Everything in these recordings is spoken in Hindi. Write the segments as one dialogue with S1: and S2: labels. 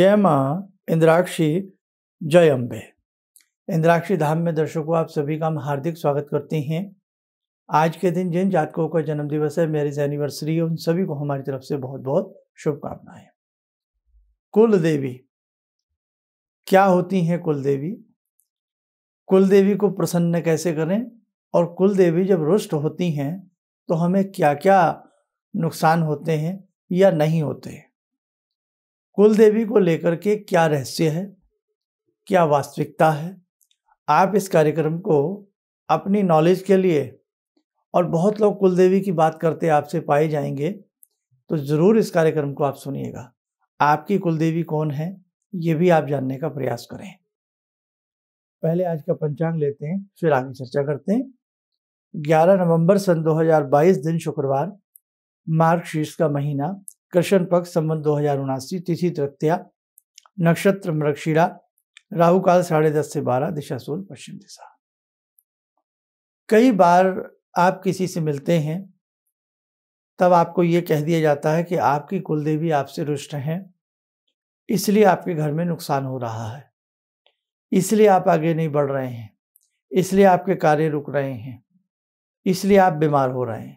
S1: जय माँ इंद्राक्षी जय अम्बे इंद्राक्षी धाम में दर्शकों आप सभी का हम हार्दिक स्वागत करते हैं आज के दिन जिन जातकों का जन्मदिवस है मैरिज एनिवर्सरी है उन सभी को हमारी तरफ से बहुत बहुत शुभकामनाएं कुल देवी क्या होती हैं कुल देवी कुल देवी को प्रसन्न कैसे करें और कुल देवी जब रुष्ट होती हैं तो हमें क्या क्या नुकसान होते हैं या नहीं होते हैं कुल देवी को लेकर के क्या रहस्य है क्या वास्तविकता है आप इस कार्यक्रम को अपनी नॉलेज के लिए और बहुत लोग कुल देवी की बात करते आपसे पाए जाएंगे तो ज़रूर इस कार्यक्रम को आप सुनिएगा आपकी कुल देवी कौन है ये भी आप जानने का प्रयास करें पहले आज का पंचांग लेते हैं फिर आगे चर्चा करते हैं 11 नवंबर सन 2022 दिन शुक्रवार मार्ग शीर्ष का महीना कृष्ण पक्ष संबंध दो हजार उनासी तिथि तृत्या नक्षत्र मृगशिरा राहु काल साढ़े दस से बारह दिशा सोल पश्चिम दिशा कई बार आप किसी से मिलते हैं तब आपको ये कह दिया जाता है कि आपकी कुलदेवी आपसे रुष्ट हैं इसलिए आपके घर में नुकसान हो रहा है इसलिए आप आगे नहीं बढ़ रहे हैं इसलिए आपके कार्य रुक रहे हैं इसलिए आप बीमार हो रहे हैं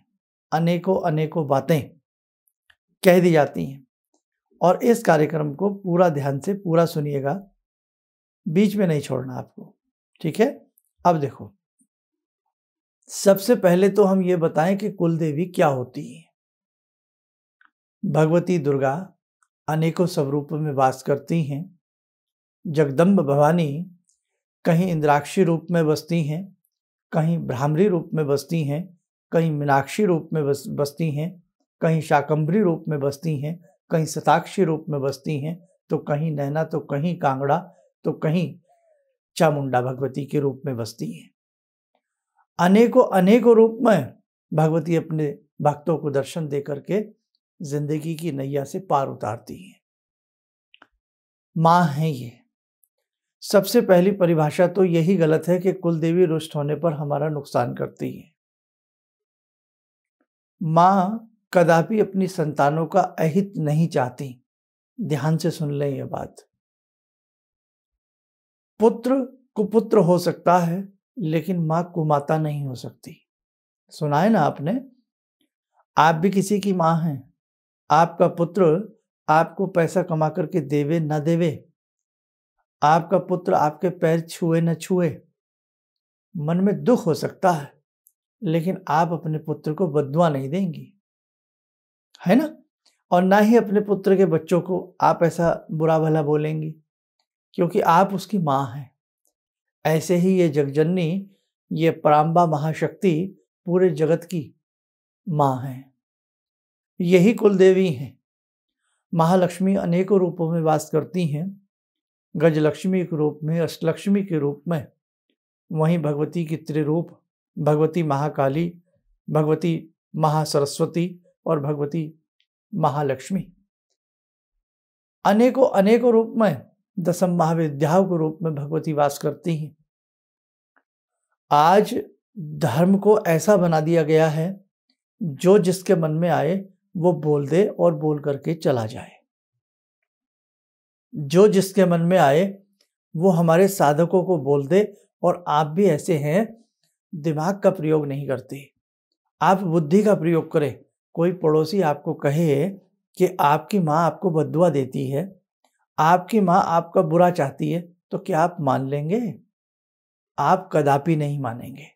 S1: अनेकों अनेकों बातें कह दी जाती हैं और इस कार्यक्रम को पूरा ध्यान से पूरा सुनिएगा बीच में नहीं छोड़ना आपको ठीक है अब देखो सबसे पहले तो हम ये बताएं कि कुल देवी क्या होती है भगवती दुर्गा अनेकों स्वरूपों में वास करती हैं जगदम्ब भवानी कहीं इंद्राक्षी रूप में बसती हैं कहीं भ्रामरी रूप में बसती हैं कहीं मीनाक्षी रूप में बस बसती हैं कहीं शाकंभरी रूप में बसती हैं कहीं शताक्षी रूप में बसती हैं तो कहीं नैना तो कहीं कांगड़ा तो कहीं चामुंडा भगवती के रूप में बसती हैं अनेकों अनेकों रूप में भगवती अपने भक्तों को दर्शन दे करके जिंदगी की नैया से पार उतारती हैं माँ है ये सबसे पहली परिभाषा तो यही गलत है कि कुल देवी रुष्ट होने पर हमारा नुकसान करती है माँ कदापि अपनी संतानों का अहित नहीं चाहती ध्यान से सुन लें यह बात पुत्र कुपुत्र हो सकता है लेकिन माँ कुमाता नहीं हो सकती सुनाए ना आपने आप भी किसी की माँ हैं आपका पुत्र आपको पैसा कमा करके देवे ना देवे आपका पुत्र आपके पैर छुए न छुए मन में दुख हो सकता है लेकिन आप अपने पुत्र को बदुआ नहीं देंगी है ना और ना ही अपने पुत्र के बच्चों को आप ऐसा बुरा भला बोलेंगी क्योंकि आप उसकी माँ हैं ऐसे ही ये जगजननी ये पराम्बा महाशक्ति पूरे जगत की माँ हैं यही कुलदेवी हैं महालक्ष्मी अनेकों रूपों में वास करती हैं गजलक्ष्मी के रूप में अष्टलक्ष्मी के रूप में वहीं भगवती की त्रिरूप भगवती महाकाली भगवती महासरस्वती और भगवती महालक्ष्मी अनेकों अनेकों रूप में दसम महाविद्याओं के रूप में भगवती वास करती हैं आज धर्म को ऐसा बना दिया गया है जो जिसके मन में आए वो बोल दे और बोल करके चला जाए जो जिसके मन में आए वो हमारे साधकों को बोल दे और आप भी ऐसे हैं दिमाग का प्रयोग नहीं करते आप बुद्धि का प्रयोग करें कोई पड़ोसी आपको कहे कि आपकी माँ आपको बदुआ देती है आपकी माँ आपका बुरा चाहती है तो क्या आप मान लेंगे आप कदापि नहीं मानेंगे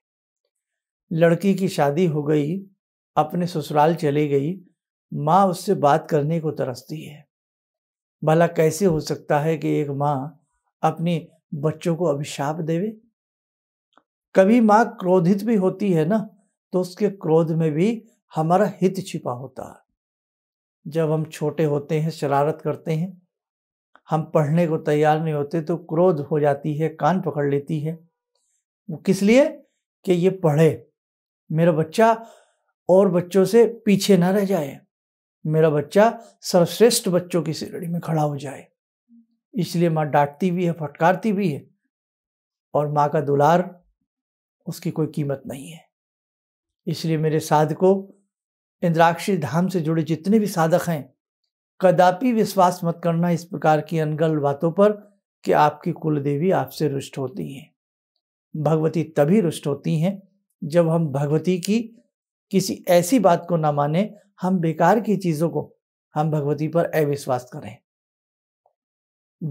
S1: लड़की की शादी हो गई अपने ससुराल चली गई माँ उससे बात करने को तरसती है भला कैसे हो सकता है कि एक माँ अपने बच्चों को अभिशाप देवे कभी माँ क्रोधित भी होती है ना तो उसके क्रोध में भी हमारा हित छिपा होता है जब हम छोटे होते हैं शरारत करते हैं हम पढ़ने को तैयार नहीं होते तो क्रोध हो जाती है कान पकड़ लेती है वो किस लिए कि ये पढ़े मेरा बच्चा और बच्चों से पीछे ना रह जाए मेरा बच्चा सर्वश्रेष्ठ बच्चों की श्रेणी में खड़ा हो जाए इसलिए माँ डांटती भी है फटकारती भी है और माँ का दुलार उसकी कोई कीमत नहीं है इसलिए मेरे साधकों को इंद्राक्षी धाम से जुड़े जितने भी साधक हैं कदापि विश्वास मत करना इस प्रकार की अनगल बातों पर कि आपकी कुल देवी आपसे रुष्ट होती हैं भगवती तभी रुष्ट होती हैं जब हम भगवती की किसी ऐसी बात को ना माने हम बेकार की चीज़ों को हम भगवती पर अविश्वास करें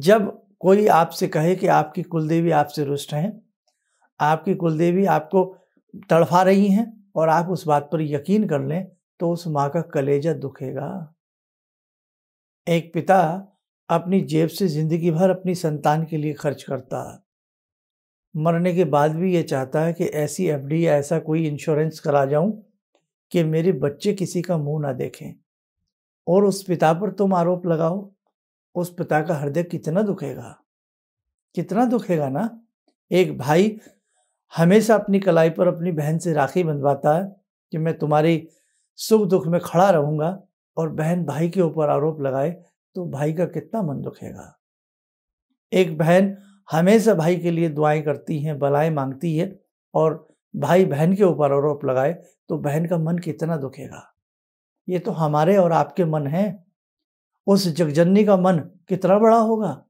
S1: जब कोई आपसे कहे कि आपकी कुलदेवी आपसे रुष्ट हैं आपकी कुलदेवी आपको तड़फा रही हैं और आप उस बात पर यकीन कर लें तो उस माँ का कलेजा दुखेगा एक पिता अपनी जेब से जिंदगी भर अपनी संतान के लिए खर्च करता मरने के बाद भी ये चाहता है कि ऐसी एफ या ऐसा कोई इंश्योरेंस करा जाऊं कि मेरे बच्चे किसी का मुंह ना देखें और उस पिता पर तुम आरोप लगाओ उस पिता का हृदय कितना दुखेगा कितना दुखेगा ना एक भाई हमेशा अपनी कलाई पर अपनी बहन से राखी बंधवाता है कि मैं तुम्हारी सुख दुख में खड़ा रहूंगा और बहन भाई के ऊपर आरोप लगाए तो भाई का कितना मन दुखेगा एक बहन हमेशा भाई के लिए दुआएं करती हैं बलाएं मांगती है और भाई बहन के ऊपर आरोप लगाए तो बहन का मन कितना दुखेगा ये तो हमारे और आपके मन हैं उस जगजननी का मन कितना बड़ा होगा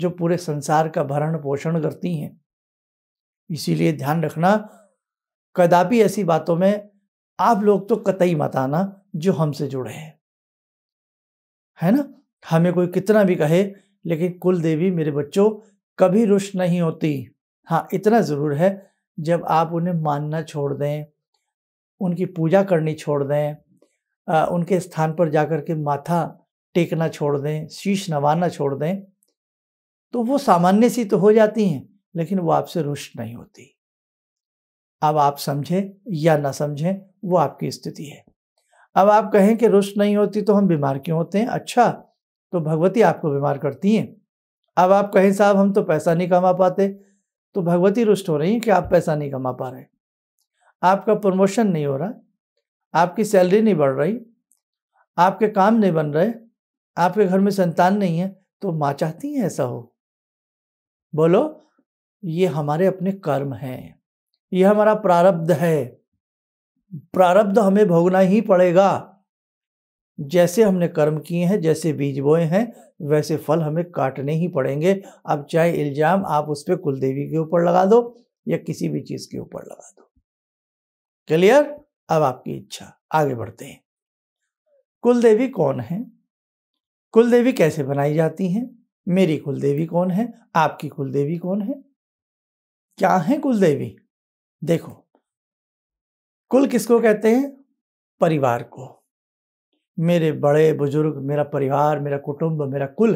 S1: जो पूरे संसार का भरण पोषण करती हैं इसीलिए ध्यान रखना कदापि ऐसी बातों में आप लोग तो कतई मत आना जो हमसे जुड़े हैं है ना हमें कोई कितना भी कहे लेकिन कुल देवी मेरे बच्चों कभी रुष्ट नहीं होती हाँ इतना ज़रूर है जब आप उन्हें मानना छोड़ दें उनकी पूजा करनी छोड़ दें आ, उनके स्थान पर जाकर के माथा टेकना छोड़ दें शीश नवाना छोड़ दें तो वो सामान्य सी तो हो जाती हैं लेकिन वो आपसे रुष्ट नहीं होती अब आप समझें या ना समझें वो आपकी स्थिति है अब आप कहें कि रुष्ट नहीं होती तो हम बीमार क्यों होते हैं अच्छा तो भगवती आपको बीमार करती हैं अब आप कहें साहब हम तो पैसा नहीं कमा पाते तो भगवती रुष्ट हो रही है कि आप पैसा नहीं कमा पा रहे आपका प्रमोशन नहीं हो रहा आपकी सैलरी नहीं बढ़ रही आपके काम नहीं बन रहे आपके घर में संतान नहीं है तो माँ चाहती हैं ऐसा हो बोलो ये हमारे अपने कर्म हैं यह हमारा प्रारब्ध है प्रारब्ध हमें भोगना ही पड़ेगा जैसे हमने कर्म किए हैं जैसे बीज बोए हैं वैसे फल हमें काटने ही पड़ेंगे अब चाहे इल्ज़ाम आप उस पर कुलदेवी के ऊपर लगा दो या किसी भी चीज़ के ऊपर लगा दो क्लियर अब आपकी इच्छा आगे बढ़ते हैं कुलदेवी कौन है कुलदेवी कैसे बनाई जाती है मेरी कुलदेवी कौन है आपकी कुलदेवी कौन है क्या है कुलदेवी देखो कुल किसको कहते हैं परिवार को मेरे बड़े बुजुर्ग मेरा परिवार मेरा कुटुंब मेरा कुल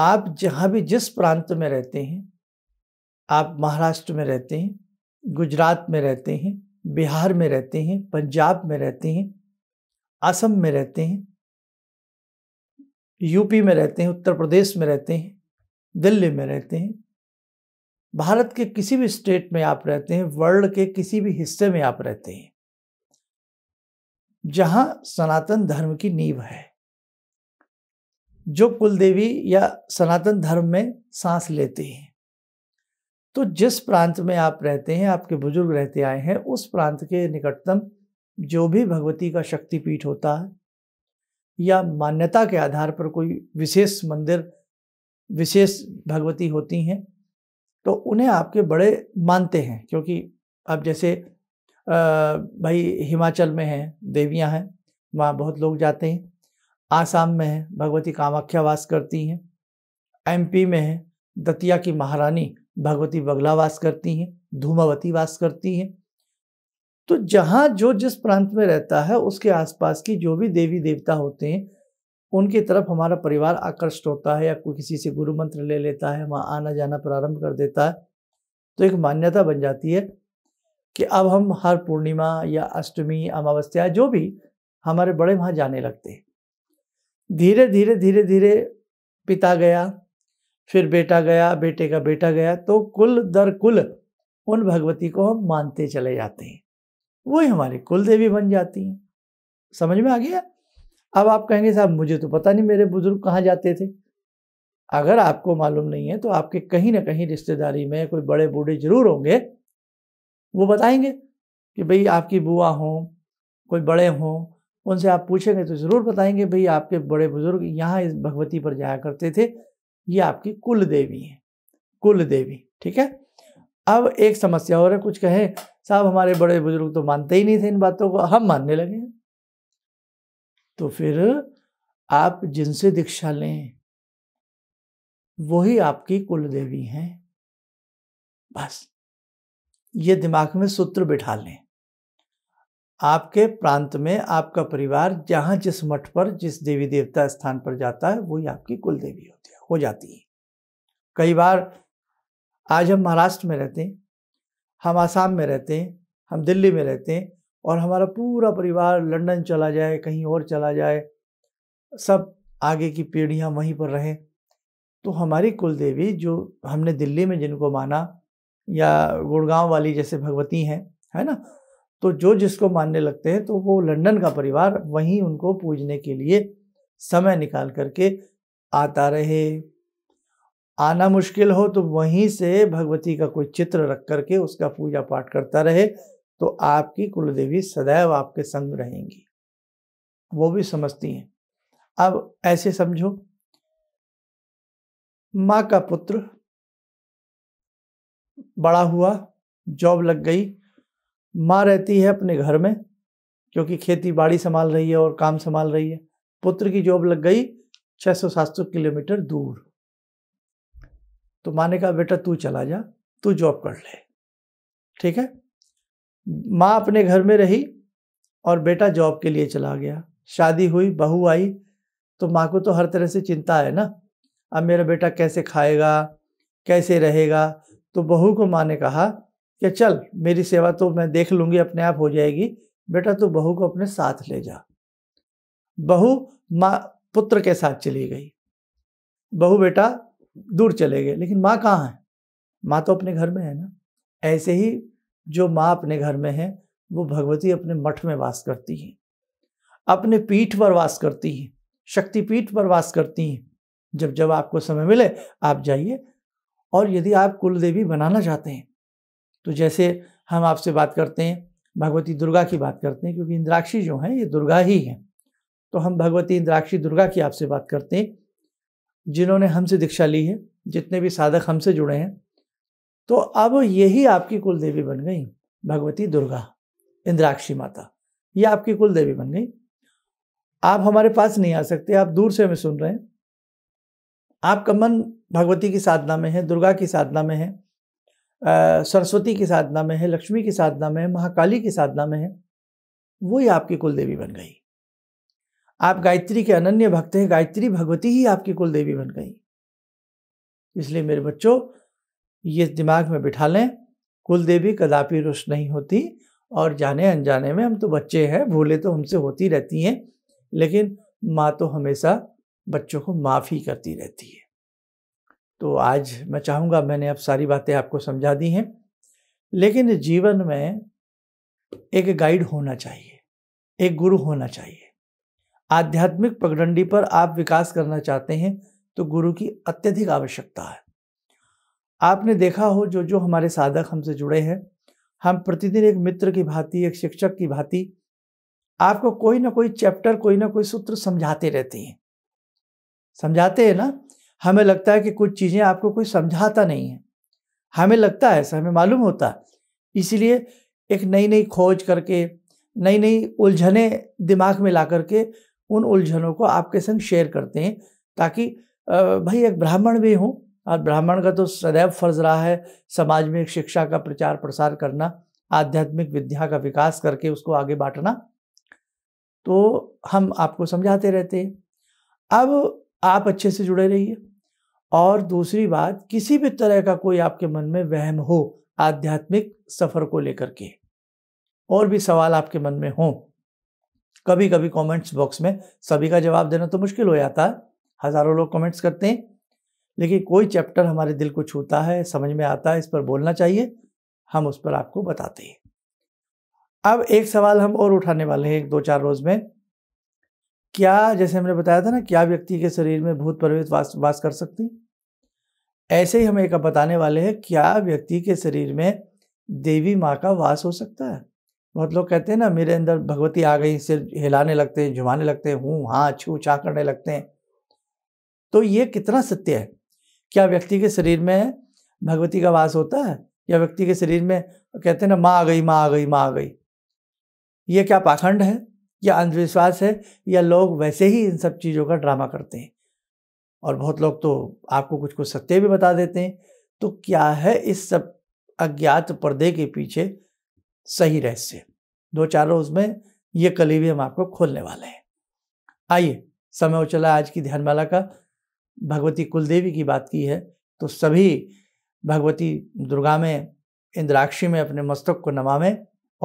S1: आप जहां भी जिस प्रांत में रहते हैं आप महाराष्ट्र में रहते हैं गुजरात में रहते हैं बिहार में रहते हैं पंजाब में रहते हैं असम में रहते हैं यूपी में रहते हैं उत्तर प्रदेश में रहते हैं दिल्ली में रहते हैं भारत के किसी भी स्टेट में आप रहते हैं वर्ल्ड के किसी भी हिस्से में आप रहते हैं जहां सनातन धर्म की नींव है जो कुलदेवी या सनातन धर्म में सांस लेते हैं तो जिस प्रांत में आप रहते हैं आपके बुजुर्ग रहते आए हैं उस प्रांत के निकटतम जो भी भगवती का शक्तिपीठ होता है या मान्यता के आधार पर कोई विशेष मंदिर विशेष भगवती होती हैं तो उन्हें आपके बड़े मानते हैं क्योंकि अब जैसे आ, भाई हिमाचल में हैं देवियां हैं वहाँ बहुत लोग जाते हैं आसाम में है भगवती कामाख्या वास करती हैं एमपी में है दतिया की महारानी भगवती बगला वास करती हैं धूमावती वास करती हैं तो जहाँ जो जिस प्रांत में रहता है उसके आसपास की जो भी देवी देवता होते हैं उनकी तरफ हमारा परिवार आकर्षित होता है या कोई किसी से गुरु मंत्र ले लेता है वहाँ आना जाना प्रारंभ कर देता है तो एक मान्यता बन जाती है कि अब हम हर पूर्णिमा या अष्टमी अमावस्या जो भी हमारे बड़े वहाँ जाने लगते हैं धीरे धीरे धीरे धीरे पिता गया फिर बेटा गया बेटे का बेटा गया तो कुल दर कुल उन भगवती को हम मानते चले जाते हैं वही हमारी कुल देवी बन जाती हैं समझ में आ गया अब आप कहेंगे साहब मुझे तो पता नहीं मेरे बुजुर्ग कहाँ जाते थे अगर आपको मालूम नहीं है तो आपके कहीं ना कहीं रिश्तेदारी में कोई बड़े बूढ़े जरूर होंगे वो बताएंगे कि भाई आपकी बुआ हों कोई बड़े हों उनसे आप पूछेंगे तो ज़रूर बताएंगे भई आपके बड़े बुजुर्ग यहाँ इस भगवती पर जाया करते थे ये आपकी कुल देवी है कुल देवी ठीक है अब एक समस्या और है कुछ कहे साहब हमारे बड़े बुजुर्ग तो मानते ही नहीं थे इन बातों को हम मानने लगे तो फिर आप जिनसे दीक्षा लें वही आपकी कुल देवी हैं बस ये दिमाग में सूत्र बिठा लें आपके प्रांत में आपका परिवार जहाँ जिस मठ पर जिस देवी देवता स्थान पर जाता है वही आपकी कुल देवी होती है हो जाती है कई बार आज हम महाराष्ट्र में रहते हैं हम आसाम में रहते हैं हम दिल्ली में रहते हैं और हमारा पूरा परिवार लंदन चला जाए कहीं और चला जाए सब आगे की पीढ़ियाँ वहीं पर रहें तो हमारी कुलदेवी जो हमने दिल्ली में जिनको माना या गुड़गांव वाली जैसे भगवती हैं है ना तो जो जिसको मानने लगते हैं तो वो लंदन का परिवार वहीं उनको पूजने के लिए समय निकाल करके आता रहे आना मुश्किल हो तो वहीं से भगवती का कोई चित्र रख करके उसका पूजा पाठ करता रहे तो आपकी कुलदेवी सदैव आपके संग रहेंगी वो भी समझती हैं अब ऐसे समझो माँ का पुत्र बड़ा हुआ जॉब लग गई माँ रहती है अपने घर में क्योंकि खेती बाड़ी संभाल रही है और काम संभाल रही है पुत्र की जॉब लग गई 600-700 किलोमीटर दूर तो माँ ने कहा बेटा तू चला जा तू जॉब कर ले ठीक है माँ अपने घर में रही और बेटा जॉब के लिए चला गया शादी हुई बहू आई तो माँ को तो हर तरह से चिंता है ना अब मेरा बेटा कैसे खाएगा कैसे रहेगा तो बहू को माँ ने कहा कि चल मेरी सेवा तो मैं देख लूँगी अपने आप हो जाएगी बेटा तू बहू को अपने साथ ले जा बहू माँ पुत्र के साथ चली गई बहू बेटा दूर चले गए लेकिन माँ कहाँ है माँ तो अपने घर में है ना ऐसे ही जो माँ अपने घर में है वो भगवती अपने मठ में वास करती है अपने पीठ पर वास करती है शक्तिपीठ पर वास करती हैं जब जब आपको समय मिले आप जाइए और यदि आप कुल देवी बनाना चाहते हैं तो जैसे हम आपसे बात करते हैं भगवती दुर्गा की बात करते हैं क्योंकि इंद्राक्षी जो हैं ये दुर्गा ही हैं तो हम भगवती इंद्राक्षी दुर्गा की आपसे बात करते हैं जिन्होंने हमसे दीक्षा ली है जितने भी साधक हमसे जुड़े हैं तो अब यही आपकी कुल देवी बन गई भगवती दुर्गा इंद्राक्षी माता ये आपकी कुल देवी बन गई आप हमारे पास नहीं आ सकते आप दूर से हमें सुन रहे हैं आपका मन भगवती की साधना में है दुर्गा की साधना में है सरस्वती की साधना में है लक्ष्मी की साधना में है महाकाली की साधना में है वो ही आपकी कुल देवी बन गई आप गायत्री के अनन्य भक्त हैं गायत्री भगवती ही आपकी कुल देवी बन गई इसलिए मेरे बच्चों ये दिमाग में बिठा लें कुल देवी कदापि रुष्ट नहीं होती और जाने अनजाने में हम तो बच्चे हैं भूले तो हमसे होती रहती हैं लेकिन माँ तो हमेशा बच्चों को माफ़ ही करती रहती है तो आज मैं चाहूँगा मैंने अब सारी बातें आपको समझा दी हैं लेकिन जीवन में एक गाइड होना चाहिए एक गुरु होना चाहिए आध्यात्मिक पगडंडी पर आप विकास करना चाहते हैं तो गुरु की अत्यधिक आवश्यकता है आपने देखा हो जो जो हमारे साधक हमसे जुड़े हैं हम प्रतिदिन एक मित्र की भांति एक शिक्षक की भांति आपको कोई ना कोई चैप्टर कोई ना कोई सूत्र समझाते रहते हैं समझाते हैं ना हमें लगता है कि कुछ चीज़ें आपको कोई समझाता नहीं है हमें लगता है ऐसा हमें मालूम होता है इसीलिए एक नई नई खोज करके नई नई उलझने दिमाग में ला करके उन उलझनों को आपके संग शेयर करते हैं ताकि भाई एक ब्राह्मण भी हूँ और ब्राह्मण का तो सदैव फर्ज रहा है समाज में शिक्षा का प्रचार प्रसार करना आध्यात्मिक विद्या का विकास करके उसको आगे बांटना तो हम आपको समझाते रहते हैं अब आप अच्छे से जुड़े रहिए और दूसरी बात किसी भी तरह का कोई आपके मन में वहम हो आध्यात्मिक सफ़र को लेकर के और भी सवाल आपके मन में हो कभी कभी कमेंट्स बॉक्स में सभी का जवाब देना तो मुश्किल हो जाता है हज़ारों लोग कमेंट्स करते हैं लेकिन कोई चैप्टर हमारे दिल को छूता है समझ में आता है इस पर बोलना चाहिए हम उस पर आपको बताते हैं अब एक सवाल हम और उठाने वाले हैं एक दो चार रोज़ में क्या जैसे हमने बताया था ना क्या व्यक्ति के शरीर में भूत प्रवेश वास वास कर सकती ऐसे ही हम एक अब बताने वाले हैं क्या व्यक्ति के शरीर में देवी माँ का वास हो सकता है बहुत लोग कहते हैं ना मेरे अंदर भगवती आ गई सिर हिलाने लगते हैं झुमाने लगते हैं हूँ हाँ छू छा करने लगते हैं तो ये कितना सत्य है क्या व्यक्ति के शरीर में भगवती का वास होता है या व्यक्ति के शरीर में कहते हैं ना माँ आ गई माँ आ गई माँ आ गई ये क्या पाखंड है या अंधविश्वास है या लोग वैसे ही इन सब चीज़ों का ड्रामा करते हैं और बहुत लोग तो आपको कुछ कुछ सत्य भी बता देते हैं तो क्या है इस सब अज्ञात पर्दे के पीछे सही रहस्य दो चार रोज में ये कली भी हम आपको खोलने वाले हैं आइए समय हो चला आज की ध्यानमाला का भगवती कुलदेवी की बात की है तो सभी भगवती दुर्गा में इंद्राक्षी में अपने मस्तक को नमावें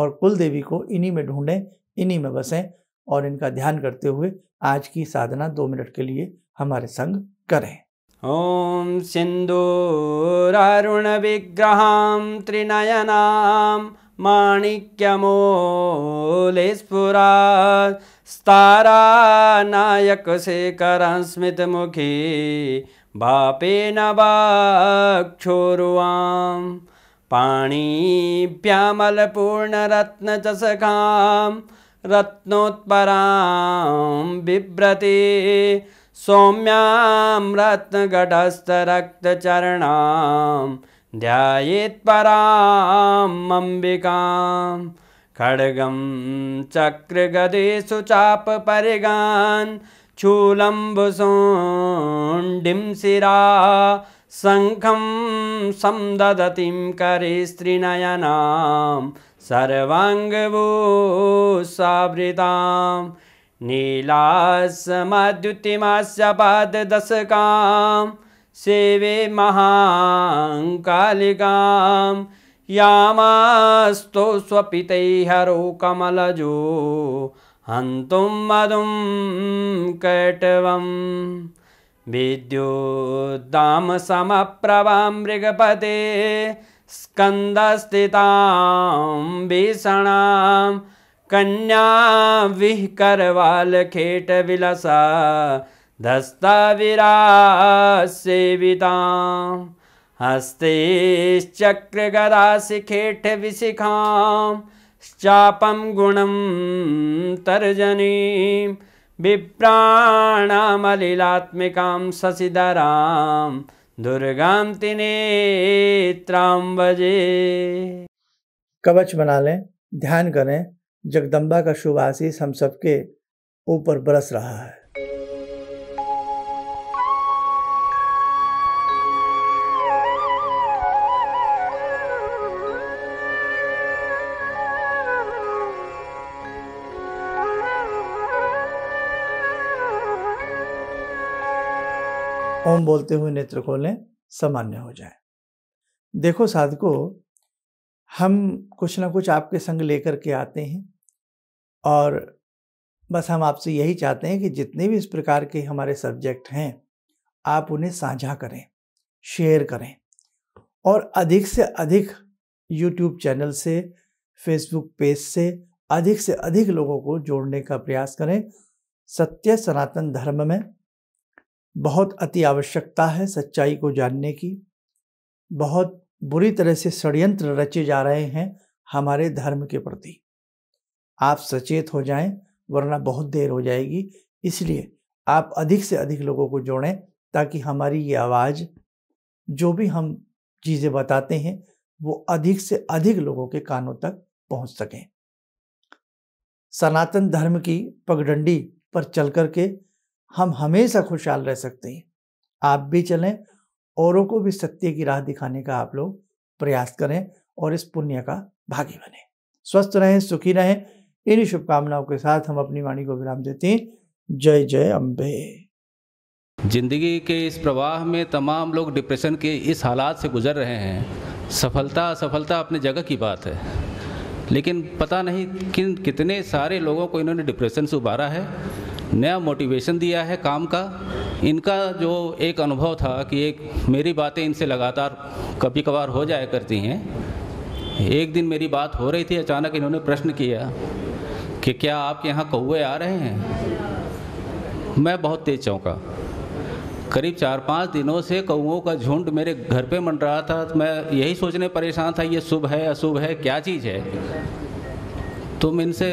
S1: और कुलदेवी को इन्हीं में ढूंढें इन्हीं में बसें और इनका
S2: ध्यान करते हुए आज की साधना दो मिनट के लिए हमारे संग करें ओम ॐ सिन्दूरारुणविग्रहां त्रिनयनाम माणिक्यमोलेस्पुरा स्तारानायकशेखरस्मितमुखी बापेन वाक्षोरुवां पाणिभ्यामलपूर्णरत्नचषकां रत्नोत्परां बिभ्रती सौम्यां रत्नघटस्थरक्तचरणाम् ध्यायेत्परां खड्गं चक्रगदिषु चापपरिगान् चूलम्बुसोण्डिं शिरा शङ्खं संददतिं करे स्त्रिनयनां सर्वाङ्गभूसावृतां नीलास्मद्युतिमास्य पाददशकाम् सेवे यामास्तु यामास्तो हरो कमलजो हन्तुं मधुं कटवं विद्योदामसमप्रभा मृगपते स्कन्दस्थितां भीषणां कन्याविः धस्ताविरा सेविता हस्तेश्चक्र गदा शिखेठ विशिखां चापं गुणं तर्जनीं विप्राणामलिलात्मिकां शशिधरां दुर्गां तिनेत्रां
S1: कवच बना लें ध्यान करें जगदम्बा का शुभ आशीष हम सबके ऊपर बरस रहा है ओम बोलते हुए नेत्र खोलें सामान्य हो जाए देखो साधको हम कुछ ना कुछ आपके संग लेकर के आते हैं और बस हम आपसे यही चाहते हैं कि जितने भी इस प्रकार के हमारे सब्जेक्ट हैं आप उन्हें साझा करें शेयर करें और अधिक से अधिक यूट्यूब चैनल से फेसबुक पेज से अधिक से अधिक लोगों को जोड़ने का प्रयास करें सत्य सनातन धर्म में बहुत अति आवश्यकता है सच्चाई को जानने की बहुत बुरी तरह से षड्यंत्र रचे जा रहे हैं हमारे धर्म के प्रति आप सचेत हो जाएं वरना बहुत देर हो जाएगी इसलिए आप अधिक से अधिक लोगों को जोड़ें ताकि हमारी ये आवाज़ जो भी हम चीज़ें बताते हैं वो अधिक से अधिक लोगों के कानों तक पहुंच सकें सनातन धर्म की पगडंडी पर चल कर के हम हमेशा खुशहाल रह सकते हैं आप भी चलें औरों को भी सत्य की राह दिखाने का आप लोग प्रयास करें और इस पुण्य का भागी बने स्वस्थ रहें सुखी रहें इन्हीं शुभकामनाओं के साथ हम अपनी वाणी को विराम देते हैं जय जय अम्बे
S3: जिंदगी के इस प्रवाह में तमाम लोग डिप्रेशन के इस हालात से गुजर रहे हैं सफलता असफलता अपने जगह की बात है लेकिन पता नहीं किन कितने सारे लोगों को इन्होंने डिप्रेशन से उबारा है नया मोटिवेशन दिया है काम का इनका जो एक अनुभव था कि एक मेरी बातें इनसे लगातार कभी कभार हो जाया करती हैं एक दिन मेरी बात हो रही थी अचानक इन्होंने प्रश्न किया कि क्या आपके यहाँ कौए आ रहे हैं मैं बहुत तेज चौंका करीब चार पाँच दिनों से कौओं का झुंड मेरे घर पे मंड रहा था मैं यही सोचने परेशान था ये शुभ है अशुभ है क्या चीज़ है तो मैं इनसे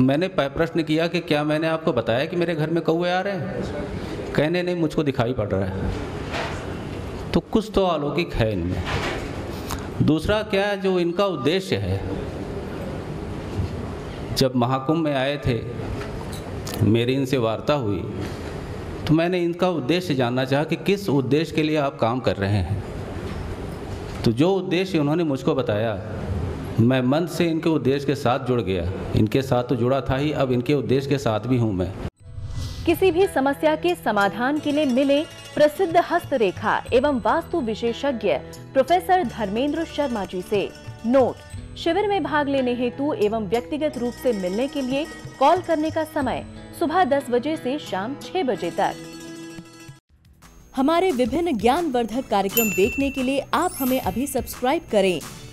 S3: मैंने प्रश्न किया कि क्या मैंने आपको बताया कि मेरे घर में कौए आ रहे हैं कहने नहीं मुझको दिखाई पड़ रहा है तो कुछ तो अलौकिक है इनमें दूसरा क्या है जो इनका उद्देश्य है जब महाकुंभ में आए थे मेरी इनसे वार्ता हुई तो मैंने इनका उद्देश्य जानना चाहा कि किस उद्देश्य के लिए आप काम कर रहे हैं तो जो उद्देश्य उन्होंने मुझको बताया मैं मन से इनके उद्देश्य के साथ जुड़ गया इनके साथ तो जुड़ा था ही अब इनके उद्देश्य के साथ भी हूँ मैं
S1: किसी भी समस्या के समाधान के लिए मिले प्रसिद्ध हस्तरेखा एवं वास्तु विशेषज्ञ प्रोफेसर धर्मेंद्र शर्मा जी से नोट शिविर में भाग लेने हेतु एवं व्यक्तिगत रूप से मिलने के लिए कॉल करने का समय सुबह 10 बजे से शाम 6 बजे तक हमारे विभिन्न ज्ञानवर्धक कार्यक्रम देखने के लिए आप हमें अभी सब्सक्राइब करें